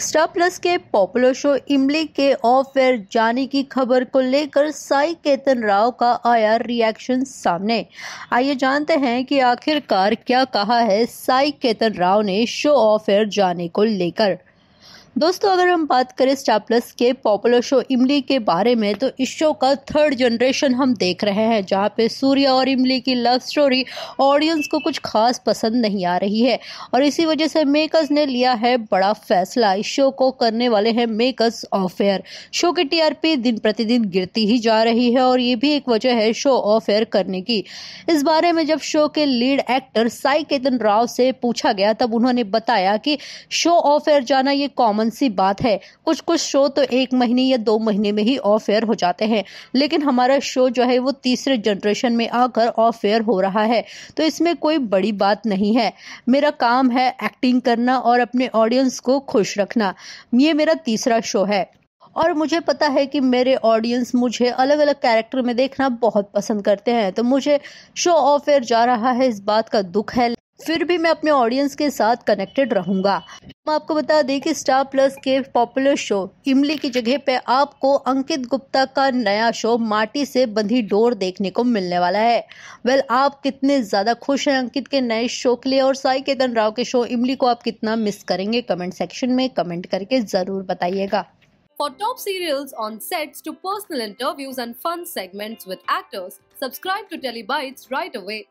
Star Plus के popular show Imli के of air जाने की खबर को लेकर साई केतन राव का आया रिएक्शन सामने आइए जानते हैं कि आखिरकार क्या कहा है साई केतन राव ने शो ऑफ एयर जाने को लेकर दोस्तों अगर हम बात करें स्टार प्लस के पॉपुलर शो इमली के बारे में तो इस शो का थर्ड जनरेशन हम देख रहे हैं जहाँ पे सूर्य और इमली की लव स्टोरी ऑडियंस को कुछ खास पसंद नहीं आ रही है और इसी वजह से मेकर्स ने लिया है बड़ा फैसला इस शो को करने वाले हैं मेकर्स ऑफ एयर शो की टीआरपी दिन प्रतिदिन गिरती ही जा रही है और ये भी एक वजह है शो ऑफ एयर करने की इस बारे में जब शो के लीड एक्टर साई केतन राव से पूछा गया तब उन्होंने बताया कि शो ऑफ एयर जाना ये कॉमन कॉमन सी बात है कुछ कुछ शो तो एक महीने या दो महीने में ही ऑफ एयर हो जाते हैं लेकिन हमारा शो जो है वो तीसरे जनरेशन में आकर ऑफ एयर हो रहा है तो इसमें कोई बड़ी बात नहीं है मेरा काम है एक्टिंग करना और अपने ऑडियंस को खुश रखना ये मेरा तीसरा शो है और मुझे पता है कि मेरे ऑडियंस मुझे अलग अलग कैरेक्टर में देखना बहुत पसंद करते हैं तो मुझे शो ऑफ एयर जा रहा है इस बात का दुख है फिर भी मैं अपने ऑडियंस के साथ कनेक्टेड रहूँगा हम आपको बता दें कि स्टार प्लस के पॉपुलर शो इमली की जगह पे आपको अंकित गुप्ता का नया शो माटी से बंधी डोर देखने को मिलने वाला है वेल आप कितने ज़्यादा खुश हैं अंकित के नए शो के लिए और साई केतन राव के शो इमली को आप कितना मिस करेंगे कमेंट सेक्शन में कमेंट करके ज़रूर बताइएगा For top serials on sets to personal interviews and fun segments with actors, subscribe to Telebytes right away.